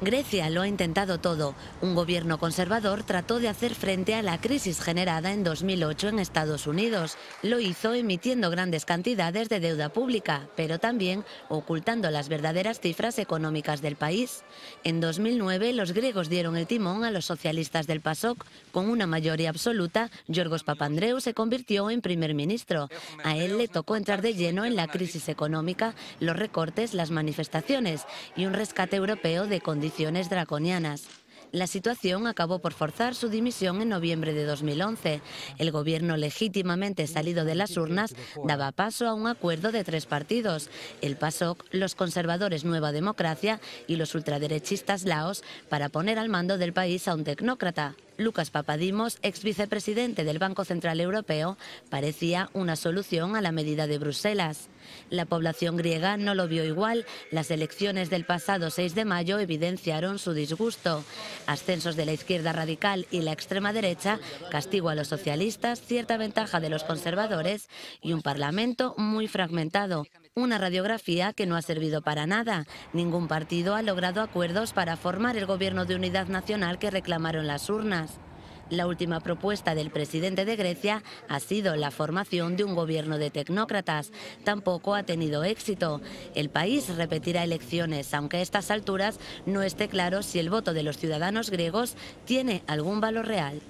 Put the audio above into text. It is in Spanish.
Grecia lo ha intentado todo. Un gobierno conservador trató de hacer frente a la crisis generada en 2008 en Estados Unidos. Lo hizo emitiendo grandes cantidades de deuda pública, pero también ocultando las verdaderas cifras económicas del país. En 2009 los griegos dieron el timón a los socialistas del PASOK. Con una mayoría absoluta, Yorgos Papandreou se convirtió en primer ministro. A él le tocó entrar de lleno en la crisis económica, los recortes, las manifestaciones y un rescate europeo de condiciones draconianas. La situación acabó por forzar su dimisión en noviembre de 2011. El gobierno legítimamente salido de las urnas daba paso a un acuerdo de tres partidos, el PASOK, los conservadores Nueva Democracia y los ultraderechistas Laos, para poner al mando del país a un tecnócrata. Lucas Papadimos, ex vicepresidente del Banco Central Europeo, parecía una solución a la medida de Bruselas. La población griega no lo vio igual. Las elecciones del pasado 6 de mayo evidenciaron su disgusto. Ascensos de la izquierda radical y la extrema derecha, castigo a los socialistas, cierta ventaja de los conservadores y un parlamento muy fragmentado. Una radiografía que no ha servido para nada. Ningún partido ha logrado acuerdos para formar el gobierno de unidad nacional que reclamaron las urnas. La última propuesta del presidente de Grecia ha sido la formación de un gobierno de tecnócratas. Tampoco ha tenido éxito. El país repetirá elecciones, aunque a estas alturas no esté claro si el voto de los ciudadanos griegos tiene algún valor real.